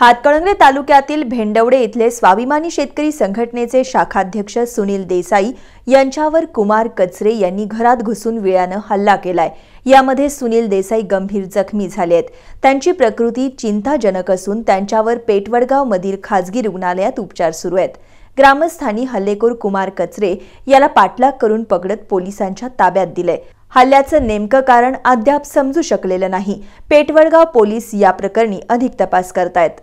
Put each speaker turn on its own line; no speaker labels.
हातकणंगले तालुक्यातील भेंडवडे इथले स्वाभिमानी शेतकरी संघटनेचे शाखाध्यक्ष सुनील देसाई यांच्यावर कुमार कचरे यांनी घरात घुसून विळ्यानं हल्ला केलाय यामध्ये सुनील देसाई गंभीर जखमी झाले आहेत त्यांची प्रकृती चिंताजनक असून त्यांच्यावर पेटवडगाव मधील खाजगी रुग्णालयात उपचार सुरू आहेत ग्रामस्थांनी हल्लेखोर कुमार कचरे याला पाठलाग करून पकडत पोलिसांच्या ताब्यात दिले हल्ल्याचं नेमकं कारण अद्याप समजू शकलेलं नाही पेटवडगाव पोलीस या प्रकरणी अधिक तपास करतायत